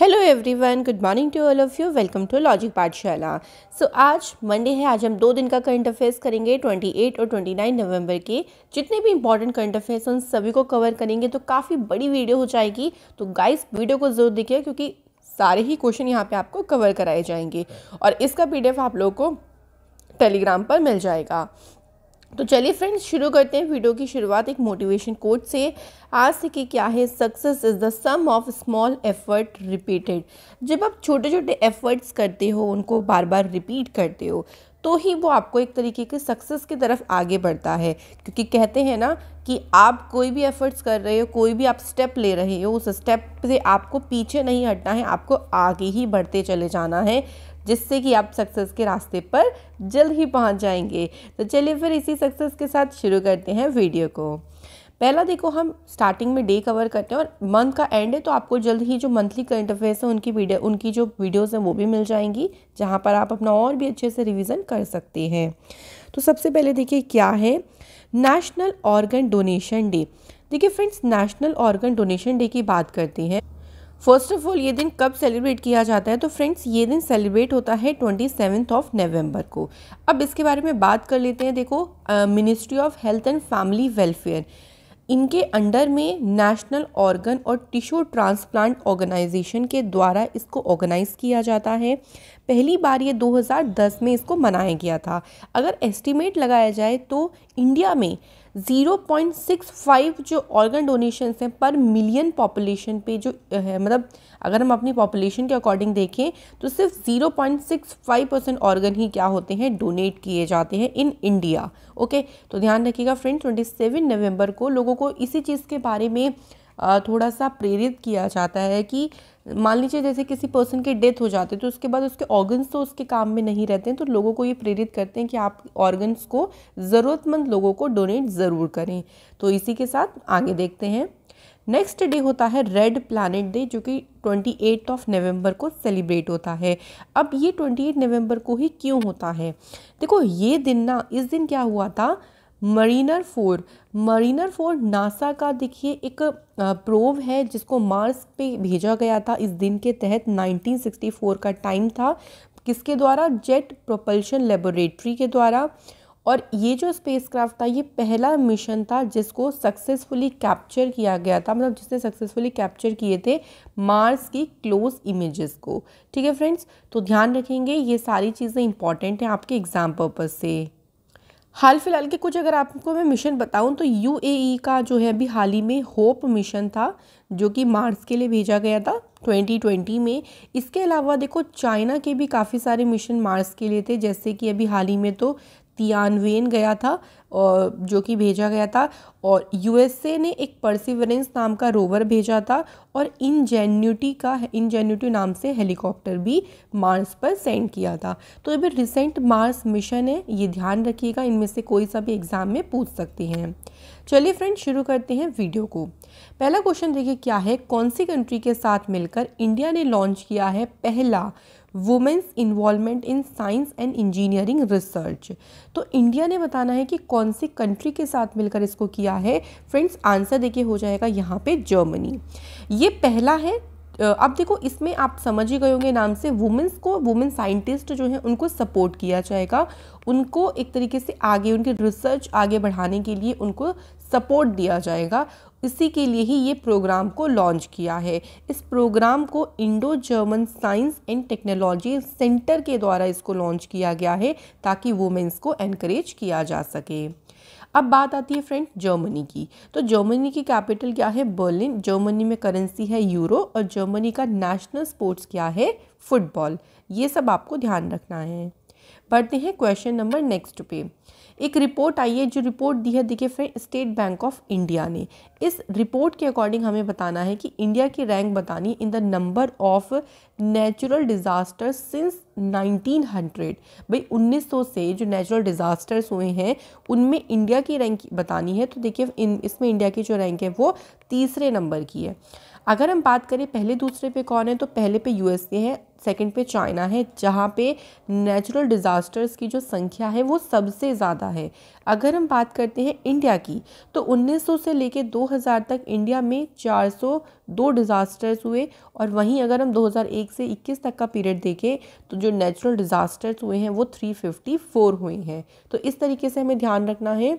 hello everyone good morning to all of you welcome to logic Pathshala so आज Monday है आज हम दो दिन का करंट अफेयर्स करेंगे 28 और 29 नवंबर के जितने भी इंपॉर्टेंट करंट अफेयर्स उन सभी को कवर करेंगे तो काफ़ी बड़ी वीडियो हो जाएगी तो गाइस वीडियो को ज़रूर देखिए क्योंकि सारे ही क्वेश्चन यहाँ पे आपको कवर कराए जाएंगे और इसका पी आप लोग को टेलीग्राम पर मिल जाएगा तो चलिए फ्रेंड्स शुरू करते हैं वीडियो की शुरुआत एक मोटिवेशन कोट से आज से कि क्या है success is the sum of small effort repeated जब आप छोटे छोटे एफर्ट्स करते हो उनको बार बार रिपीट करते हो तो ही वो आपको एक तरीके की सक्सेस की तरफ आगे बढ़ता है क्योंकि कहते हैं ना कि आप कोई भी एफर्ट्स कर रहे हो कोई भी आप स्टेप ले रहे हो उस स्टेप से आपको पीछे नहीं हटना है आपको आगे ही बढ़ते चले जाना है जिससे कि आप सक्सेस के रास्ते पर जल्द ही पहुंच जाएंगे तो चलिए फिर इसी सक्सेस के साथ शुरू करते हैं वीडियो को पहला देखो हम स्टार्टिंग में डे कवर करते हैं और मंथ का एंड है तो आपको जल्द ही जो मंथली करंट अफेयर्स हैं उनकी वीडियो उनकी जो वीडियोज़ हैं वो भी मिल जाएंगी जहाँ पर आप अपना और भी अच्छे से रिविज़न कर सकते हैं तो सबसे पहले देखिए क्या है नेशनल ऑर्गन डोनेशन डे देखिए friends national organ donation day की बात करते हैं फर्स्ट ऑफ ऑल ये दिन कब सेलिब्रेट किया जाता है तो फ्रेंड्स ये दिन सेलिब्रेट होता है ट्वेंटी सेवन्थ ऑफ नवंबर को अब इसके बारे में बात कर लेते हैं देखो ministry of health and family welfare इनके अंडर में नेशनल ऑर्गन और टिश्यू ट्रांसप्लांट ऑर्गेनाइजेशन के द्वारा इसको ऑर्गेनाइज़ किया जाता है पहली बार ये 2010 में इसको मनाया गया था अगर एस्टिमेट लगाया जाए तो इंडिया में 0.65 जो ऑर्गन डोनेशन हैं पर मिलियन पॉपुलेशन पे जो है मतलब अगर हम अपनी पॉपुलेशन के अकॉर्डिंग देखें तो सिर्फ 0.65 परसेंट ऑर्गन ही क्या होते हैं डोनेट किए जाते हैं इन इंडिया ओके तो ध्यान रखिएगा फ्रेंड 27 नवंबर को लोगों को इसी चीज़ के बारे में थोड़ा सा प्रेरित किया जाता है कि मान लीजिए जैसे किसी पर्सन की डेथ हो जाती है तो उसके बाद उसके ऑर्गन्स तो उसके काम में नहीं रहते हैं तो लोगों को ये प्रेरित करते हैं कि आप ऑर्गन्स को ज़रूरतमंद लोगों को डोनेट ज़रूर करें तो इसी के साथ आगे देखते हैं नेक्स्ट डे होता है रेड प्लानट डे जो कि 28 ऑफ नवंबर को सेलिब्रेट होता है अब ये 28 नवंबर को ही क्यों होता है देखो ये दिन ना इस दिन क्या हुआ था Mariner four Mariner four NASA का देखिए एक प्रोव है जिसको मार्स पे भेजा गया था इस दिन के तहत 1964 का टाइम था किसके द्वारा जेट प्रोपल्शन लेबोरेटरी के द्वारा और ये जो स्पेसक्राफ्ट था ये पहला मिशन था जिसको सक्सेसफुली कैप्चर किया गया था मतलब जिसने सक्सेसफुली कैप्चर किए थे मार्स की क्लोज इमेजेस को ठीक है फ्रेंड्स तो ध्यान रखेंगे ये सारी चीज़ें इंपॉर्टेंट हैं आपके एग्ज़ाम पर्पज़ से हाल फिलहाल के कुछ अगर आपको मैं मिशन बताऊं तो यू e का जो है अभी हाल ही में होप मिशन था जो कि मार्स के लिए भेजा गया था 2020 में इसके अलावा देखो चाइना के भी काफ़ी सारे मिशन मार्स के लिए थे जैसे कि अभी हाल ही में तो तियानवेन गया था और जो कि भेजा गया था और यूएसए ने एक परसिवरेंस नाम का रोवर भेजा था और इनजेन्यूटी का इनजेन्यूटी नाम से हेलीकॉप्टर भी मार्स पर सेंड किया था तो ये भी रिसेंट मार्स मिशन है ये ध्यान रखिएगा इनमें से कोई सा भी एग्ज़ाम में पूछ सकते हैं चलिए फ्रेंड शुरू करते हैं वीडियो को पहला क्वेश्चन देखिए क्या है कौन सी कंट्री के साथ मिलकर इंडिया ने लॉन्च किया है पहला women's involvement in science and engineering research तो इंडिया ने बताना है कि कौन सी कंट्री के साथ मिलकर इसको किया है फ्रेंड्स आंसर देखिए हो जाएगा यहाँ पे जर्मनी ये पहला है अब देखो इसमें आप समझ ही गए होंगे नाम से वुमेंस को वुमेन साइंटिस्ट जो है उनको सपोर्ट किया जाएगा उनको एक तरीके से आगे उनकी रिसर्च आगे बढ़ाने के लिए उनको सपोर्ट दिया जाएगा इसी के लिए ही ये प्रोग्राम को लॉन्च किया है इस प्रोग्राम को Indo German science and technology centre के द्वारा इसको लॉन्च किया गया है ताकि वुमेंस को एनकरेज किया जा सके अब बात आती है फ्रेंड जर्मनी की तो जर्मनी की कैपिटल क्या है बर्लिन जर्मनी में करेंसी है यूरो और जर्मनी का नेशनल स्पोर्ट्स क्या है फुटबॉल ये सब आपको ध्यान रखना है बढ़ते हैं क्वेश्चन नंबर नेक्स्ट पे एक रिपोर्ट आई है जो रिपोर्ट दी है देखिए friend State Bank of India ने इस रिपोर्ट के अकॉर्डिंग हमें बताना है कि इंडिया की रैंक बतानी in the number of natural disaster since 1900 भाई 1900 से जो नेचुरल डिज़ास्टर्स हुए हैं उनमें इंडिया की रैंक बतानी है तो देखिए इसमें इंडिया की जो रैंक है वो तीसरे नंबर की है अगर हम बात करें पहले दूसरे पे कौन है तो पहले पे यूएसए है सेकंड पे चाइना है जहाँ पे नेचुरल डिज़ास्टर्स की जो संख्या है वो सबसे ज़्यादा है अगर हम बात करते हैं इंडिया की तो 1900 से लेके 2000 तक इंडिया में 402 डिज़ास्टर्स हुए और वहीं अगर हम 2001 से 21 तक का पीरियड देखें तो जो नेचुरल डिज़ास्टर्स हुए हैं वो 354 हुए हैं तो इस तरीके से हमें ध्यान रखना है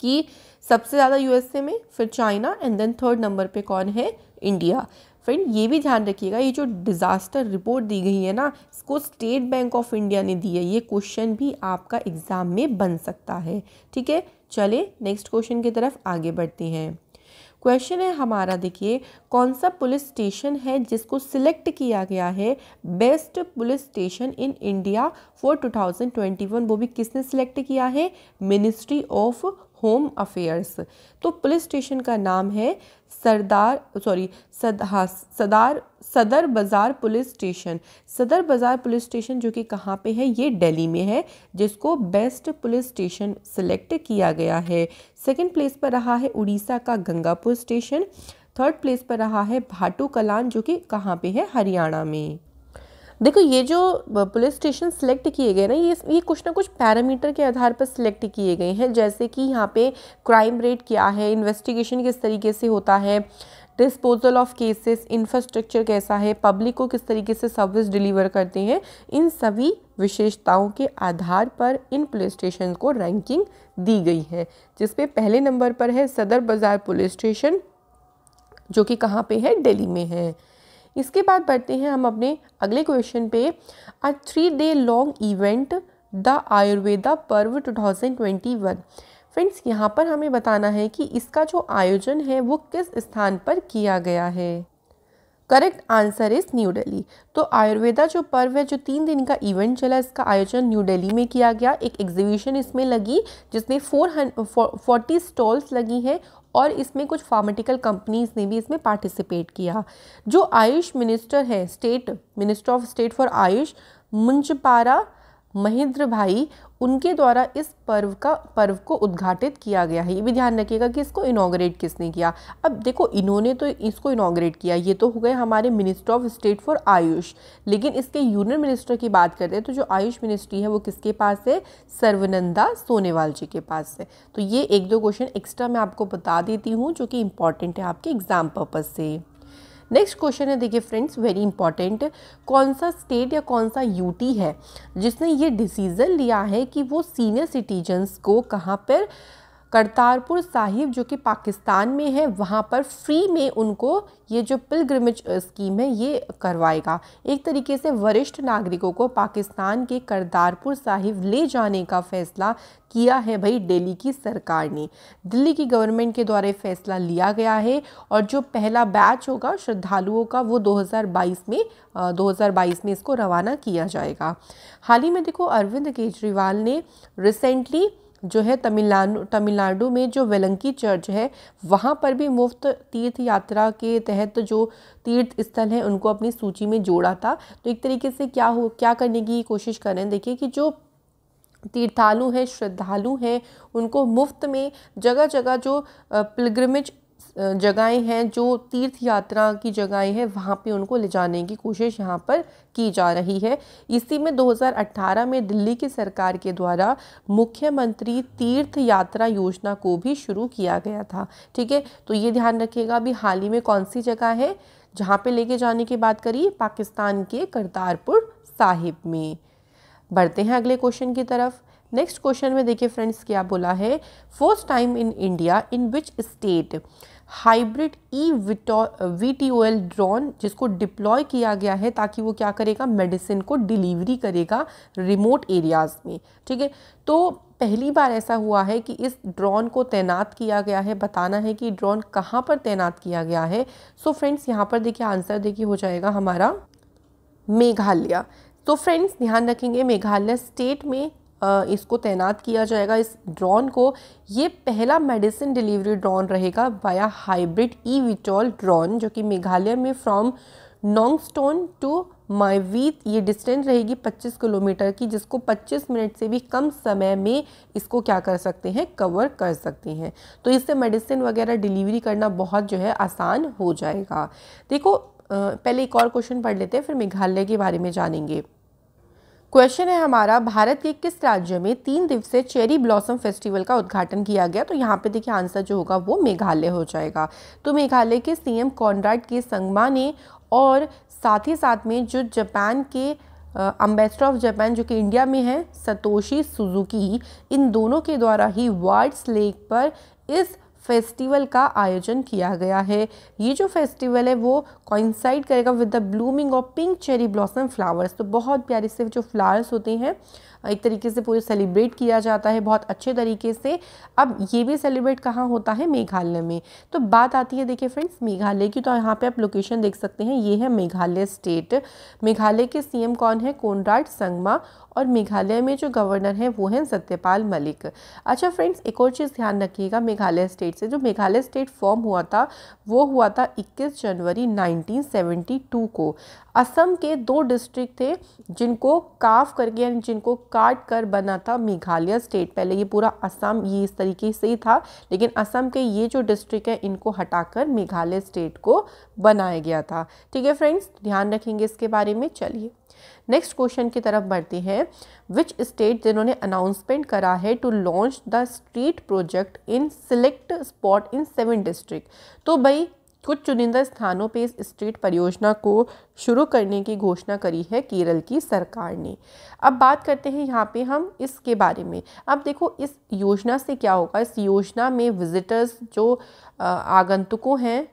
कि सबसे ज़्यादा यूएसए में फिर China and then third number पे कौन है इंडिया फ्रेंड ये भी ध्यान रखिएगा ये जो डिज़ास्टर रिपोर्ट दी गई है ना इसको स्टेट बैंक ऑफ इंडिया ने दी है ये क्वेश्चन भी आपका एग्ज़ाम में बन सकता है ठीक है चले नेक्स्ट क्वेश्चन की तरफ आगे बढ़ते हैं क्वेश्चन है हमारा देखिए कौन सा पुलिस स्टेशन है जिसको सिलेक्ट किया गया है best police station in India for 2021 वो भी किसने सिलेक्ट किया है मिनिस्ट्री ऑफ होम अफेयर्स तो पुलिस स्टेशन का नाम है सरदार सॉरी हाँ सदार सदर बाज़ार पुलिस स्टेशन सदर बाज़ार पुलिस स्टेशन जो कि कहाँ पे है ये दिल्ली में है जिसको बेस्ट पुलिस स्टेशन सिलेक्ट किया गया है सेकंड प्लेस पर रहा है उड़ीसा का गंगापुर स्टेशन थर्ड प्लेस पर रहा है भाटू कलान जो कि कहाँ पे है हरियाणा में देखो ये जो पुलिस स्टेशन सिलेक्ट किए गए ना ये ये कुछ ना कुछ पैरामीटर के आधार पर सिलेक्ट किए गए हैं जैसे कि यहाँ पे क्राइम रेट क्या है इन्वेस्टिगेशन किस तरीके से होता है डिस्पोजल ऑफ केसेस इंफ्रास्ट्रक्चर कैसा है पब्लिक को किस तरीके से सर्विस डिलीवर करते हैं इन सभी विशेषताओं के आधार पर इन पुलिस स्टेशन को रैंकिंग दी गई है जिसपे पहले नंबर पर है सदर बाज़ार पुलिस स्टेशन जो कि कहाँ पे है दिल्ली में है इसके बाद बढ़ते हैं हम अपने अगले क्वेश्चन पे a three day long event the Ayurveda Parv 2021 friends यहाँ पर हमें बताना है कि इसका जो आयोजन है वो किस स्थान पर किया गया है correct answer is New Delhi तो आयुर्वेदा जो पर्व है जो तीन दिन का इवेंट चला इसका आयोजन न्यू दिल्ली में किया गया एक एग्जीबिशन इसमें लगी जिसमें फोर फोर्टी स्टॉल्स लगी हैं और इसमें कुछ फार्मेटिकल कंपनीज़ ने भी इसमें पार्टिसिपेट किया जो आयुष मिनिस्टर हैं state minister of state for AYUSH Munjpara Mahendra bhai उनके द्वारा इस पर्व का पर्व को उद्घाटित किया गया है ये भी ध्यान रखिएगा कि इसको इनाग्रेट किसने किया अब देखो इन्होंने तो इसको इनाग्रेट किया ये तो हो गए हमारे minister of state for AYUSH लेकिन इसके यूनियन मिनिस्टर की बात करते हैं तो जो आयुष मिनिस्ट्री है वो किसके पास है सर्वनंदा सोनेवाल जी के पास है तो ये एक दो क्वेश्चन एक्स्ट्रा मैं आपको बता देती हूँ जो कि इम्पॉर्टेंट है आपके एग्ज़ाम पर्पज़ से नेक्स्ट क्वेश्चन है देखिए फ्रेंड्स वेरी इंपॉर्टेंट कौन सा स्टेट या कौन सा यूटी है जिसने ये डिसीज़न लिया है कि वो सीनियर सिटीजन्स को कहाँ पर करतारपुर साहिब जो कि पाकिस्तान में है वहाँ पर फ्री में उनको ये जो पिलग्रमेज स्कीम है ये करवाएगा एक तरीके से वरिष्ठ नागरिकों को पाकिस्तान के करतारपुर साहिब ले जाने का फ़ैसला किया है भाई दिल्ली की सरकार ने दिल्ली की गवर्नमेंट के द्वारा फैसला लिया गया है और जो पहला बैच होगा श्रद्धालुओं का वो 2022 में 2022 में इसको रवाना किया जाएगा हाल ही में देखो अरविंद केजरीवाल ने रिसेंटली जो है तमिलनाडु तमिलनाडु में जो वेलंकी चर्च है वहाँ पर भी मुफ्त तीर्थ यात्रा के तहत जो तीर्थ स्थल हैं उनको अपनी सूची में जोड़ा था तो एक तरीके से क्या हो क्या करने की कोशिश कर रहे हैं देखिए कि जो तीर्थालु हैं श्रद्धालु हैं उनको मुफ्त में जगह जगह जो पिलग्रमेज जगहें हैं जो तीर्थ यात्रा की जगहें हैं वहाँ पे उनको ले जाने की कोशिश यहाँ पर की जा रही है इसी में 2018 में दिल्ली की सरकार के द्वारा मुख्यमंत्री तीर्थ यात्रा योजना को भी शुरू किया गया था ठीक है तो ये ध्यान रखिएगा अभी हाल ही में कौन सी जगह है जहाँ पे लेके जाने की बात करी पाकिस्तान के करतारपुर साहिब में बढ़ते हैं अगले क्वेश्चन की तरफ नेक्स्ट क्वेश्चन में देखिए फ्रेंड्स क्या बोला है first time in India in which state hybrid E V T O L drone जिसको डिप्लॉय किया गया है ताकि वो क्या करेगा मेडिसिन को डिलीवरी करेगा रिमोट एरियाज़ में ठीक है तो पहली बार ऐसा हुआ है कि इस ड्रोन को तैनात किया गया है बताना है कि ड्रोन कहाँ पर तैनात किया गया है सो फ्रेंड्स यहाँ पर देखिए आंसर देखिए हो जाएगा हमारा मेघालय तो फ्रेंड्स ध्यान रखेंगे मेघालय स्टेट में इसको तैनात किया जाएगा इस ड्रोन को ये पहला मेडिसिन डिलीवरी ड्रोन रहेगा via hybrid E VTOL drone जो कि मेघालय में फ्रॉम नोंगस्टोन टू माईवीत ये डिस्टेंस रहेगी 25 किलोमीटर की जिसको 25 मिनट से भी कम समय में इसको क्या कर सकते हैं कवर कर सकते हैं तो इससे मेडिसिन वगैरह डिलीवरी करना बहुत जो है आसान हो जाएगा देखो पहले एक और क्वेश्चन पढ़ लेते हैं फिर मेघालय के बारे में जानेंगे क्वेश्चन है हमारा भारत के किस राज्य में तीन दिवसीय चेरी ब्लॉसम फेस्टिवल का उद्घाटन किया गया तो यहाँ पे देखिए आंसर जो होगा वो मेघालय हो जाएगा तो मेघालय के सीएम कॉनराड के संगमा ने और साथ ही साथ में जो जापान के अम्बेसडर ऑफ जापान जो कि इंडिया में है सतोशी सुजुकी इन दोनों के द्वारा ही वर्ड्स लेक पर इस फेस्टिवल का आयोजन किया गया है ये जो फेस्टिवल है वो कॉइंसाइड करेगा with the blooming of pink cherry blossom flowers तो बहुत प्यारे से जो फ्लावर्स होते हैं एक तरीके से पूरे सेलिब्रेट किया जाता है बहुत अच्छे तरीके से अब ये भी सेलिब्रेट कहाँ होता है मेघालय में तो बात आती है देखिए फ्रेंड्स मेघालय की तो यहाँ पे आप लोकेशन देख सकते हैं ये है मेघालय स्टेट मेघालय के सीएम कौन है कोनराड संगमा और मेघालय में जो गवर्नर है वो हैं सत्यपाल मलिक अच्छा फ्रेंड्स एक और चीज़ ध्यान रखिएगा मेघालय स्टेट से जो मेघालय स्टेट फॉर्म हुआ था वो हुआ था 21 जनवरी 1972 को असम के दो डिस्ट्रिक्ट थे जिनको काफ करके यानी जिनको काट कर बना था मेघालय स्टेट पहले ये पूरा असम ये इस तरीके से ही था लेकिन असम के ये जो डिस्ट्रिक्ट है इनको हटाकर मेघालय स्टेट को बनाया गया था ठीक है फ्रेंड्स ध्यान रखेंगे इसके बारे में चलिए नेक्स्ट क्वेश्चन की तरफ बढ़ते हैं विच स्टेट जिन्होंने अनाउंसमेंट करा है to launch the street project in select spot in seven district तो भाई कुछ चुनिंदा स्थानों पर इस स्ट्रीट परियोजना को शुरू करने की घोषणा करी है केरल की सरकार ने अब बात करते हैं यहाँ पे हम इसके बारे में अब देखो इस योजना से क्या होगा इस योजना में विजिटर्स जो आगंतुकों हैं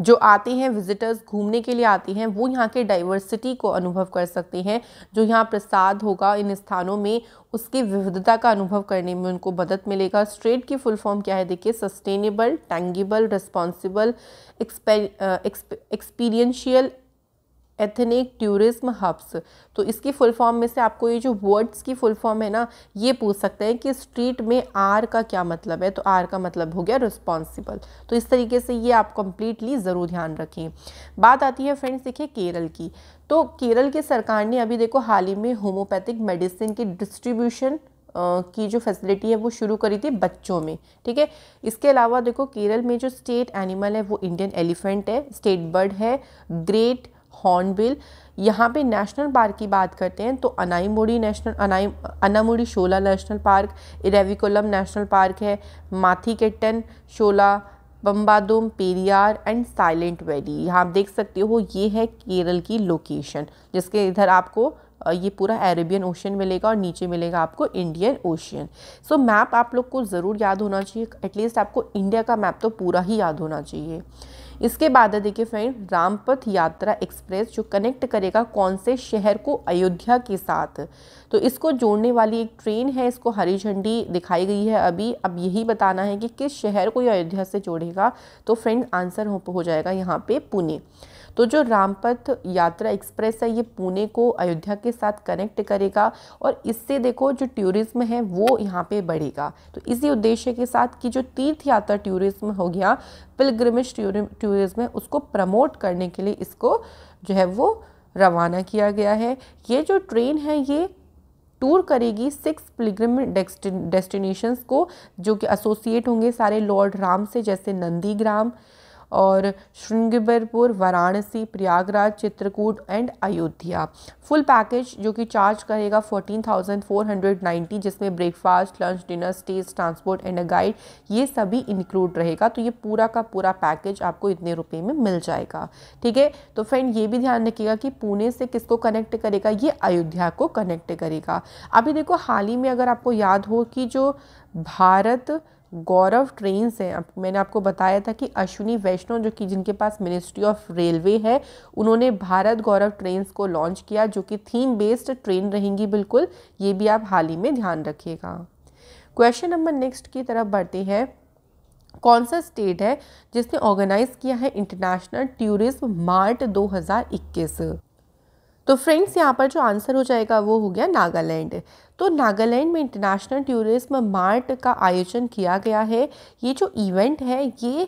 जो आते हैं विजिटर्स घूमने के लिए आते हैं वो यहाँ के डाइवर्सिटी को अनुभव कर सकते हैं जो यहाँ प्रसाद होगा इन स्थानों में उसकी विविधता का अनुभव करने में उनको मदद मिलेगा स्ट्रेट की फुल फॉर्म क्या है देखिए sustainable tangible responsible experiential ethnic tourism hubs तो इसकी फुल फॉर्म में से आपको ये जो वर्ड्स की फुल फॉर्म है ना ये पूछ सकते हैं कि स्ट्रीट में आर का क्या मतलब है तो आर का मतलब हो गया रिस्पॉन्सिबल तो इस तरीके से ये आप कंप्लीटली ज़रूर ध्यान रखें बात आती है फ्रेंड्स देखिए केरल की तो केरल की सरकार ने अभी देखो हाल ही में होम्योपैथिक मेडिसिन की डिस्ट्रीब्यूशन की जो फैसिलिटी है वो शुरू करी थी बच्चों में ठीक है इसके अलावा देखो केरल में जो स्टेट एनिमल है वो इंडियन एलिफेंट है स्टेट बर्ड है ग्रेट हॉर्नबिल यहाँ पे नेशनल पार्क की बात करते हैं तो Anaimudi national Anai Anamudi Shola national park Eravikulam national park है Mathikettan Shola Pambadum Periyar and Silent Valley यहाँ आप देख सकते हो ये है केरल की लोकेशन जिसके इधर आपको ये पूरा अरेबियन ओशन मिलेगा और नीचे मिलेगा आपको इंडियन ओशियन सो मैप आप लोग को ज़रूर याद होना चाहिए एटलीस्ट आपको इंडिया का मैप तो पूरा ही याद होना चाहिए इसके बाद देखिए फ्रेंड रामपथ यात्रा एक्सप्रेस जो कनेक्ट करेगा कौन से शहर को अयोध्या के साथ तो इसको जोड़ने वाली एक ट्रेन है इसको हरी झंडी दिखाई गई है अभी अब यही बताना है कि किस शहर को ये अयोध्या से जोड़ेगा तो फ्रेंड आंसर हो, हो जाएगा यहाँ पे पुणे तो जो रामपथ यात्रा एक्सप्रेस है ये पुणे को अयोध्या के साथ कनेक्ट करेगा और इससे देखो जो टूरिज़्म है वो यहाँ पे बढ़ेगा तो इसी उद्देश्य के साथ कि जो तीर्थ यात्रा टूरिज़्म हो गया पिलग्रमिश टूरिज़्म है उसको प्रमोट करने के लिए इसको जो है वो रवाना किया गया है ये जो ट्रेन है ये टूर करेगी सिक्स पिलग्रम डेस्टिनेशंस को जो कि एसोसिएट होंगे सारे लॉर्ड राम से जैसे नंदीग्राम और Shringverpur Varanasi Prayagraj Chitrakoot and Ayodhya full package जो कि चार्ज करेगा 14,490 जिसमें breakfast lunch dinner stage transport and a guide ये सभी इंक्लूड रहेगा तो ये पूरा का पूरा पैकेज आपको इतने रुपए में मिल जाएगा ठीक है तो फ्रेंड ये भी ध्यान रखिएगा कि पुणे से किसको कनेक्ट करेगा ये अयोध्या को कनेक्ट करेगा अभी देखो हाल ही में अगर आपको याद हो कि जो भारत गौरव ट्रेन से अब मैंने आपको बताया था कि अश्विनी वैष्णव जो कि जिनके पास मिनिस्ट्री ऑफ रेलवे है उन्होंने भारत गौरव ट्रेन को लॉन्च किया जो कि थीम बेस्ड ट्रेन रहेंगी बिल्कुल ये भी आप हाल ही में ध्यान रखिएगा क्वेश्चन नंबर नेक्स्ट की तरफ बढ़ते हैं कौन सा स्टेट है जिसने ऑर्गेनाइज किया है इंटरनेशनल टूरिज्म मार्ट 2021 तो फ्रेंड्स यहाँ पर जो आंसर हो जाएगा वो हो गया नागालैंड तो नागालैंड में इंटरनेशनल टूरिज्म मार्ट का आयोजन किया गया है ये जो इवेंट है ये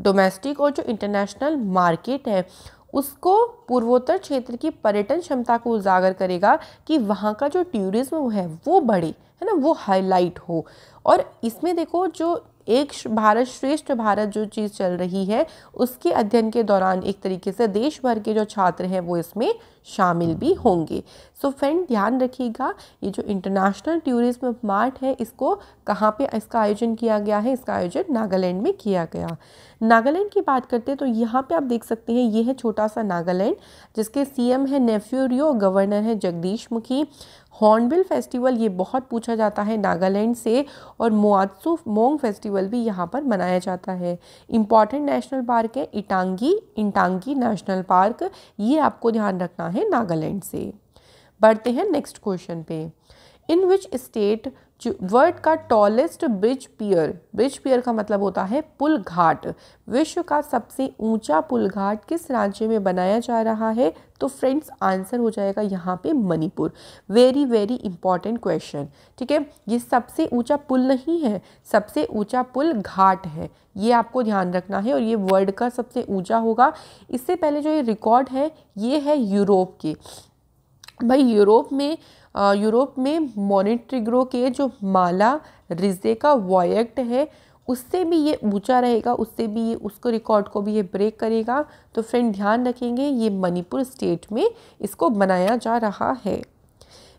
डोमेस्टिक और जो इंटरनेशनल मार्केट है उसको पूर्वोत्तर क्षेत्र की पर्यटन क्षमता को उजागर करेगा कि वहाँ का जो टूरिज़्म है वो बढ़े है ना वो हाईलाइट हो और इसमें देखो जो एक भारत श्रेष्ठ भारत जो चीज़ चल रही है उसके अध्ययन के दौरान एक तरीके से देश भर के जो छात्र हैं वो इसमें शामिल भी होंगे सो so फ्रेंड ध्यान रखिएगा ये जो इंटरनेशनल टूरिज्म मार्ट है इसको कहाँ पे इसका आयोजन किया गया है इसका आयोजन नागालैंड में किया गया नागालैंड की बात करते हैं तो यहाँ पे आप देख सकते हैं ये है छोटा सा नागालैंड जिसके सीएम है नेफ्यूरियो गवर्नर है जगदीश मुखी हॉर्नबिल फेस्टिवल ये बहुत पूछा जाता है नागालैंड से और मोआत्सु मोंग फेस्टिवल भी यहाँ पर मनाया जाता है इम्पॉर्टेंट नेशनल पार्क है इटांगी इंटांगी नेशनल पार्क ये आपको ध्यान रखना है नागालैंड से बढ़ते हैं नेक्स्ट क्वेश्चन पे इन विच स्टेट वर्ल्ड का tallest bridge pier bridge pier का मतलब होता है पुल घाट विश्व का सबसे ऊंचा पुल घाट किस राज्य में बनाया जा रहा है तो फ्रेंड्स आंसर हो जाएगा यहाँ पे Manipur very very important question ठीक है ये सबसे ऊंचा पुल नहीं है सबसे ऊंचा पुल घाट है ये आपको ध्यान रखना है और ये वर्ल्ड का सबसे ऊंचा होगा इससे पहले जो ये रिकॉर्ड है ये है यूरोप के भाई यूरोप में यूरोप में मोनिट्रिग्रो के जो माला रिजे का वॉयक्ट है उससे भी ये ऊंचा रहेगा उससे भी ये उसको रिकॉर्ड को भी ये ब्रेक करेगा तो फ्रेंड ध्यान रखेंगे ये मणिपुर स्टेट में इसको बनाया जा रहा है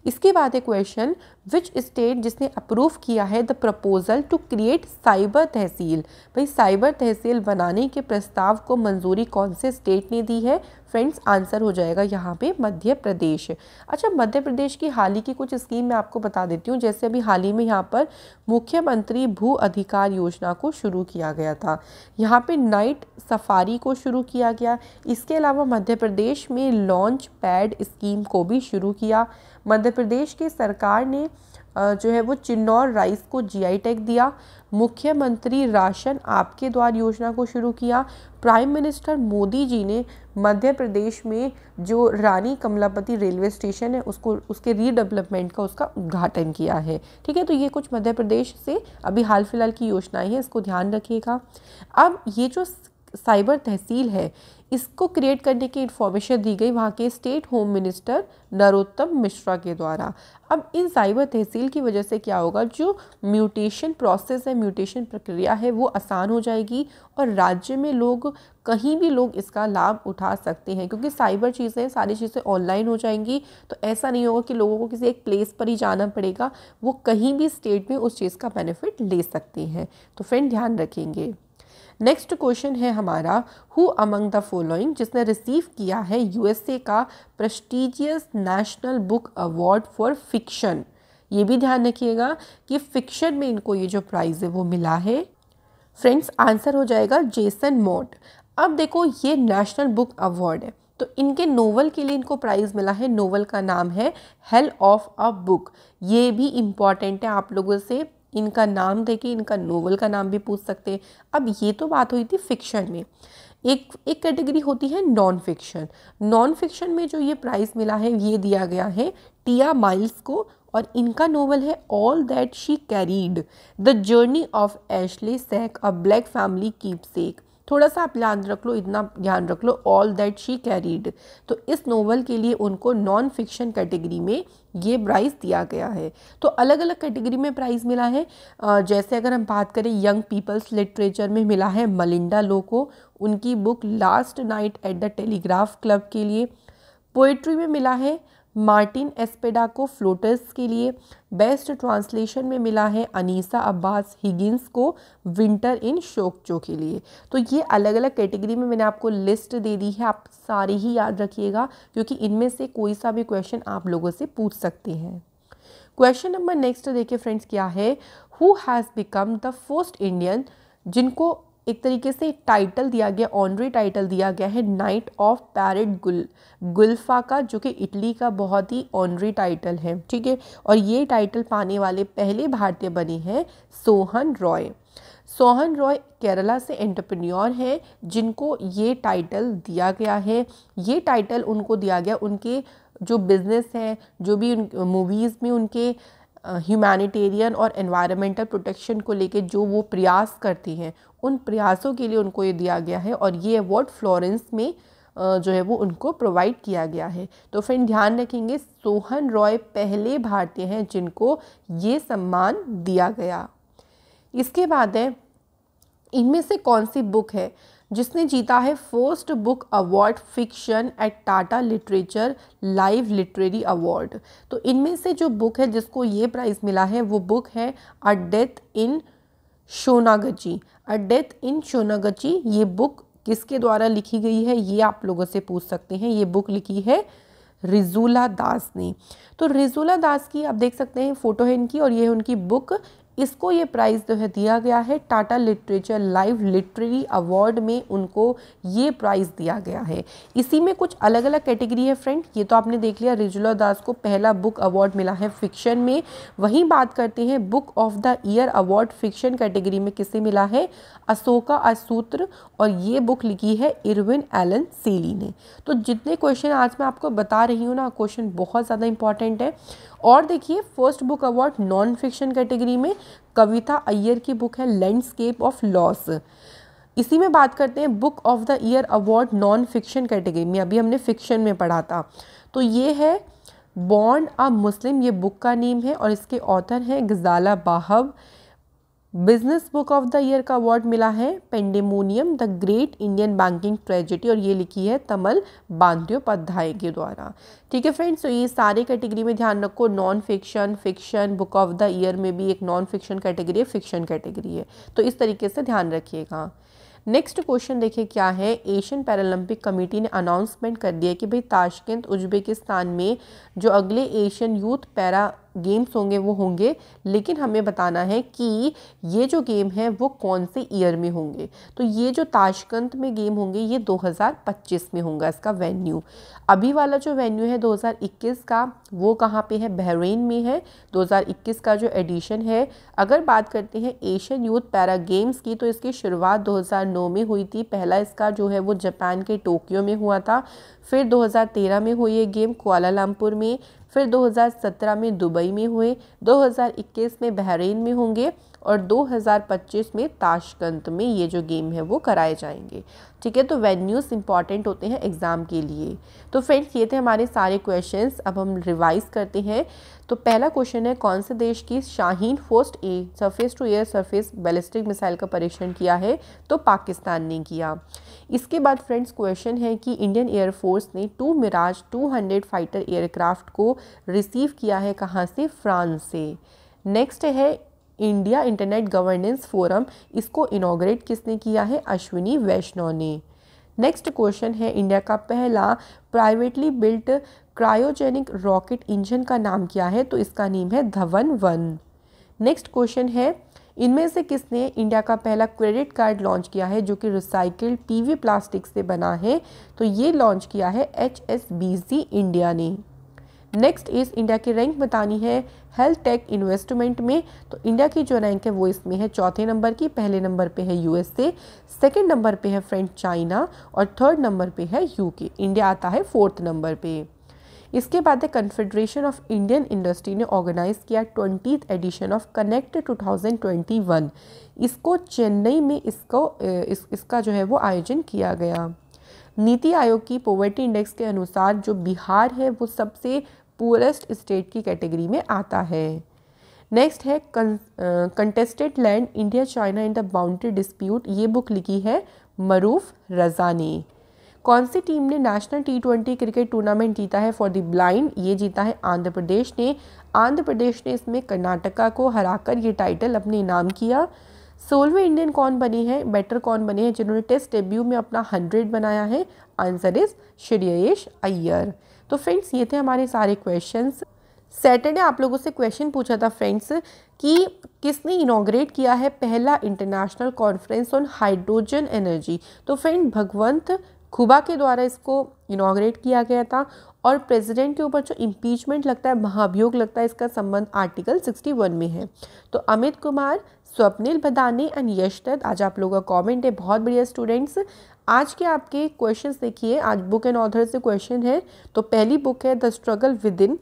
इसके बाद एक क्वेश्चन विच स्टेट जिसने अप्रूव किया है the proposal to create cyber tehsil भाई साइबर तहसील बनाने के प्रस्ताव को मंजूरी कौन से स्टेट ने दी है फ्रेंड्स आंसर हो जाएगा यहाँ पे मध्य प्रदेश अच्छा मध्य प्रदेश की हाल ही की कुछ स्कीम मैं आपको बता देती हूँ जैसे अभी हाल ही में यहाँ पर मुख्यमंत्री भू अधिकार योजना को शुरू किया गया था यहाँ पे नाइट सफारी को शुरू किया गया इसके अलावा मध्य प्रदेश में लॉन्च पैड स्कीम को भी शुरू किया मध्य प्रदेश की सरकार ने जो है वो चिन्नौर राइस को जीआई टैग दिया मुख्यमंत्री राशन आपके द्वार योजना को शुरू किया प्राइम मिनिस्टर मोदी जी ने मध्य प्रदेश में जो रानी कमलापति रेलवे स्टेशन है उसको उसके रीडेवलपमेंट का उसका उद्घाटन किया है ठीक है तो ये कुछ मध्य प्रदेश से अभी हाल फिलहाल की योजनाएं हैं इसको ध्यान रखिएगा अब ये जो साइबर तहसील है इसको क्रिएट करने की इन्फॉर्मेशन दी गई वहाँ के state home minister Narottam Mishra के द्वारा अब इन साइबर तहसील की वजह से क्या होगा जो म्यूटेशन प्रोसेस है म्यूटेशन प्रक्रिया है वो आसान हो जाएगी और राज्य में लोग कहीं भी लोग इसका लाभ उठा सकते हैं क्योंकि साइबर चीज़ें सारी चीज़ें ऑनलाइन हो जाएंगी तो ऐसा नहीं होगा कि लोगों को किसी एक प्लेस पर ही जाना पड़ेगा वो कहीं भी स्टेट में उस चीज़ का बेनिफिट ले सकते हैं तो फ्रेंड ध्यान रखेंगे नेक्स्ट क्वेश्चन है हमारा हु अमंग द फॉलोइंग जिसने रिसीव किया है यूएसए का prestigious national book award for fiction ये भी ध्यान रखिएगा कि फिक्शन में इनको ये जो प्राइज़ है वो मिला है फ्रेंड्स आंसर हो जाएगा जेसन मोट अब देखो ये नेशनल बुक अवार्ड है तो इनके नोवल के लिए इनको प्राइज़ मिला है नोवल का नाम है हेल ऑफ अ बुक ये भी इम्पॉर्टेंट है आप लोगों से इनका नाम दे के इनका नोवेल का नाम भी पूछ सकते हैं अब ये तो बात हुई थी फिक्शन में एक एक कैटेगरी होती है नॉन फिक्शन नॉन फिक्शन में जो ये प्राइज़ मिला है ये दिया गया है टिया माइल्स को और इनका नोवेल है all that she carried the journey of Ashley sack a black family keepsake थोड़ा सा आप ध्यान रख लो इतना ध्यान रख लो ऑल दैट शी कैरीड तो इस नोवेल के लिए उनको नॉन फिक्शन कैटेगरी में ये प्राइस दिया गया है तो अलग अलग कैटेगरी में प्राइस मिला है जैसे अगर हम बात करें यंग पीपल्स लिटरेचर में मिला है मलिंडा लो को उनकी book last night at the Telegraph Club के लिए पोइट्री में मिला है मार्टिन एस्पेडा को फ्लोटर्स के लिए बेस्ट ट्रांसलेशन में मिला है अनीसा अब्बास हिगिंस को विंटर इन शोकचो के लिए तो ये अलग अलग कैटेगरी में मैंने आपको लिस्ट दे दी है आप सारे ही याद रखिएगा क्योंकि इनमें से कोई सा भी क्वेश्चन आप लोगों से पूछ सकते हैं क्वेश्चन नंबर नेक्स्ट देखिए फ्रेंड्स क्या है who has become the first Indian जिनको एक तरीके से टाइटल दिया गया ऑनरी टाइटल दिया गया है नाइट ऑफ पैरट गुल गुल्फा का जो कि इटली का बहुत ही ऑनरी टाइटल है ठीक है और ये टाइटल पाने वाले पहले भारतीय बने हैं सोहन रॉय सोहन रॉय केरला से एंटरप्रेन्योर हैं जिनको ये टाइटल दिया गया है ये टाइटल उनको दिया गया उनके जो बिज़नेस हैं जो भी मूवीज़ में उनके ह्यूमैनिटेरियन और एनवायरमेंटल प्रोटेक्शन को लेकर जो वो प्रयास करती हैं उन प्रयासों के लिए उनको ये दिया गया है और ये अवार्ड फ्लोरेंस में जो है वो उनको प्रोवाइड किया गया है तो फ्रेंड ध्यान रखेंगे सोहन रॉय पहले भारतीय हैं जिनको ये सम्मान दिया गया इसके बाद है इनमें से कौन सी बुक है जिसने जीता है first book award fiction at Tata literature live literary award तो इनमें से जो बुक है जिसको ये प्राइज़ मिला है वो बुक है a death in शोनागची a death in शोनागची ये बुक किसके द्वारा लिखी गई है ये आप लोगों से पूछ सकते हैं ये बुक लिखी है रिजूला दास ने तो रिजूला दास की आप देख सकते हैं फ़ोटो है इनकी और ये है उनकी बुक इसको ये प्राइज़ जो है दिया गया है Tata literature live literary award में उनको ये प्राइज़ दिया गया है इसी में कुछ अलग अलग कैटेगरी है फ्रेंड ये तो आपने देख लिया रिजुला दास को पहला बुक अवार्ड मिला है फिक्शन में वहीं बात करते हैं book of the year award fiction category में किसे मिला है अशोका असूत्र और ये बुक लिखी है इरविन एलन सेली ने तो जितने क्वेश्चन आज मैं आपको बता रही हूँ ना क्वेश्चन बहुत ज़्यादा इंपॉर्टेंट है और देखिए first book award non fiction category में कविता अय्यर की बुक है लैंडस्केप ऑफ लॉस इसी में बात करते हैं book of the year award non fiction category में अभी हमने फिक्शन में पढ़ा था तो ये है बॉन्ड अ मुस्लिम ये बुक का नेम है और इसके ऑथर हैं Ghazala Wahab business book of the year का अवार्ड मिला है pandemonium the great Indian banking tragedy और ये लिखी है तमल बांध्योपाध्याय के द्वारा ठीक है फ्रेंड्स तो ये सारे कैटेगरी में ध्यान रखो non fiction fiction book of the year में भी एक नॉन फिक्शन कैटेगरी है फिक्शन कैटेगरी है तो इस तरीके से ध्यान रखिएगा नेक्स्ट क्वेश्चन देखिए क्या है एशियन पैरालंपिक कमेटी ने अनाउंसमेंट कर दिया कि भाई ताशकंद उज्बेकिस्तान में जो अगले एशियन यूथ पैरा गेम्स होंगे वो होंगे लेकिन हमें बताना है कि ये जो गेम है वो कौन से ईयर में होंगे तो ये जो ताशकंद में गेम होंगे ये 2025 में होगा इसका वेन्यू अभी वाला जो वेन्यू है 2021 का वो कहाँ पे है बहरीन में है 2021 का जो एडिशन है अगर बात करते हैं एशियन यूथ पैरा गेम्स की तो इसकी शुरुआत दो में हुई थी पहला इसका जो है वो जापान के टोक्यो में हुआ था फिर 2013 में हुए ये गेम कुआलालंपुर में फिर 2017 में दुबई में हुए 2021 में बहरीन में होंगे और 2025 में ताशकंद में ये जो गेम है वो कराए जाएंगे ठीक है तो वेन्यूज़ इंपॉर्टेंट होते हैं एग्ज़ाम के लिए तो फ्रेंड्स ये थे हमारे सारे क्वेश्चंस अब हम रिवाइज़ करते हैं तो पहला क्वेश्चन है कौन से देश की शाहीन फोस्ट a surface to air surface ballistic missile का परीक्षण किया है तो पाकिस्तान ने किया इसके बाद फ्रेंड्स क्वेश्चन है कि इंडियन एयरफोर्स ने टू मिराज 200 फाइटर एयरक्राफ्ट को रिसीव किया है कहाँ से फ्रांस से नेक्स्ट है इंडिया इंटरनेट गवर्नेंस फोरम इसको इनाग्रेट किसने किया है अश्विनी वैष्णव ने नेक्स्ट क्वेश्चन है इंडिया का पहला privately built cryogenic rocket engine का नाम क्या है तो इसका नेम है धवन वन नेक्स्ट क्वेश्चन है इनमें से किसने इंडिया का पहला क्रेडिट कार्ड लॉन्च किया है जो कि रिसाइकिल्ड पीवी प्लास्टिक से बना है तो ये लॉन्च किया है एच इंडिया ने नेक्स्ट इस इंडिया की रैंक बतानी है हेल्थ टेक इन्वेस्टमेंट में तो इंडिया की जो रैंक है वो इसमें है चौथे नंबर की पहले नंबर पे है यूएसए सेकंड नंबर पे है फ्रेंड चाइना और थर्ड नंबर पे है यूके इंडिया आता है फोर्थ नंबर पे इसके बाद है कन्फेडरेशन ऑफ इंडियन इंडस्ट्री ने ऑर्गेनाइज किया ट्वेंटी एडिशन ऑफ कनेक्ट 2021 इसको चेन्नई में इसको इस, इसका जो है वो आयोजन किया गया नीति आयोग की पोवर्टी इंडेक्स के अनुसार जो बिहार है वो सबसे पुअरेस्ट स्टेट की कैटेगरी में आता है नेक्स्ट है contested land India China in the boundary dispute ये बुक लिखी है मरूफ रज़ा ने कौन सी टीम ने national T twenty cricket tournament जीता है फॉर द ब्लाइंड ये जीता है आंध्र प्रदेश ने आंध्र प्रदेश ने इसमें कर्नाटका को हराकर ये टाइटल अपने इनाम किया सोलवें इंडियन कौन बनी है बैटर कौन बने हैं जिन्होंने टेस्ट डेब्यू में अपना हंड्रेड बनाया है आंसर इज श्रेयश अय्यर तो फ्रेंड्स ये थे हमारे सारे क्वेश्चंस सैटरडे आप लोगों से क्वेश्चन पूछा था फ्रेंड्स कि किसने इनोग्रेट किया है पहला international conference on hydrogen energy तो फ्रेंड भगवंत खुबा के द्वारा इसको इनोग्रेट किया गया था और प्रेसिडेंट के ऊपर जो इम्पीचमेंट लगता है महाभियोग लगता है इसका संबंध आर्टिकल 61 में है तो अमित कुमार स्वप्निल बदाने एंड यशदत्त आज आप लोगों का कमेंट है बहुत बढ़िया स्टूडेंट्स आज के आपके क्वेश्चंस देखिए आज बुक एंड ऑथर से क्वेश्चन है तो पहली बुक है द स्ट्रगल विद इन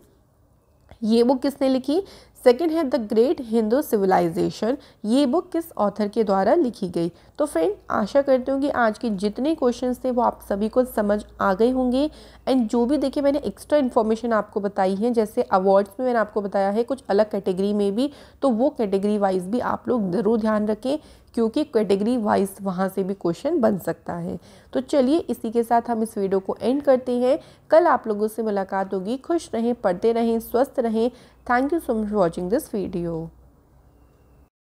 ये बुक किसने लिखी सेकेंड है द ग्रेट हिंदू सिविलाइजेशन ये बुक किस ऑथर के द्वारा लिखी गई तो फ्रेंड आशा करती हूँ कि आज के जितने क्वेश्चन थे वो आप सभी को समझ आ गए होंगे एंड जो भी देखिए मैंने एक्स्ट्रा इन्फॉर्मेशन आपको बताई है जैसे अवार्ड्स में मैंने आपको बताया है कुछ अलग कैटेगरी में भी तो वो कैटेगरी वाइज भी आप लोग ज़रूर ध्यान रखें क्योंकि कैटेगरी वाइज वहाँ से भी क्वेश्चन बन सकता है तो चलिए इसी के साथ हम इस वीडियो को एंड करते हैं कल आप लोगों से मुलाकात होगी खुश रहें पढ़ते रहें स्वस्थ रहें thank you so much watching this video